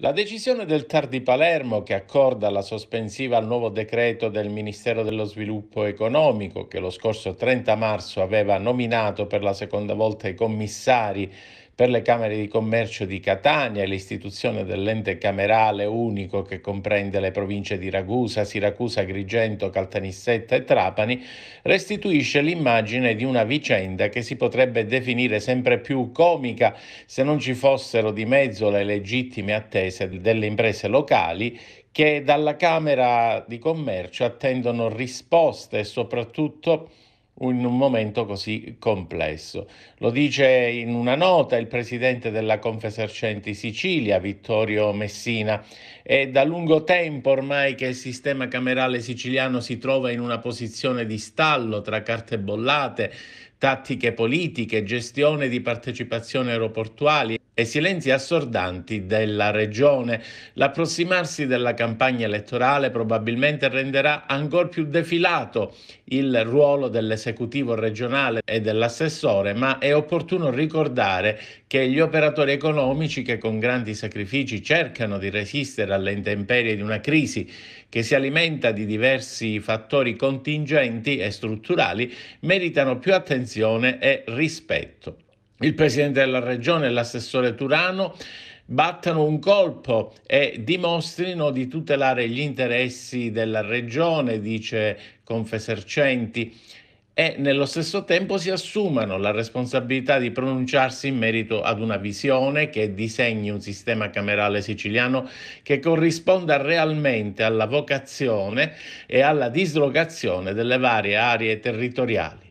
La decisione del TAR di Palermo che accorda la sospensiva al nuovo decreto del Ministero dello Sviluppo Economico che lo scorso 30 marzo aveva nominato per la seconda volta i commissari per le Camere di Commercio di Catania e l'istituzione dell'ente camerale unico che comprende le province di Ragusa, Siracusa, Agrigento, Caltanissetta e Trapani, restituisce l'immagine di una vicenda che si potrebbe definire sempre più comica se non ci fossero di mezzo le legittime attese delle imprese locali che dalla Camera di Commercio attendono risposte e soprattutto in un momento così complesso. Lo dice in una nota il presidente della Confesercenti Sicilia, Vittorio Messina. È da lungo tempo ormai che il sistema camerale siciliano si trova in una posizione di stallo tra carte bollate, tattiche politiche, gestione di partecipazioni aeroportuali e silenzi assordanti della regione. L'approssimarsi della campagna elettorale probabilmente renderà ancora più defilato il ruolo dell'esecutivo regionale e dell'assessore, ma è opportuno ricordare che gli operatori economici che con grandi sacrifici cercano di resistere alle intemperie di una crisi che si alimenta di diversi fattori contingenti e strutturali meritano più attenzione e rispetto il presidente della regione e l'assessore Turano battano un colpo e dimostrino di tutelare gli interessi della regione, dice Confesercenti, e nello stesso tempo si assumano la responsabilità di pronunciarsi in merito ad una visione che disegni un sistema camerale siciliano che corrisponda realmente alla vocazione e alla dislocazione delle varie aree territoriali.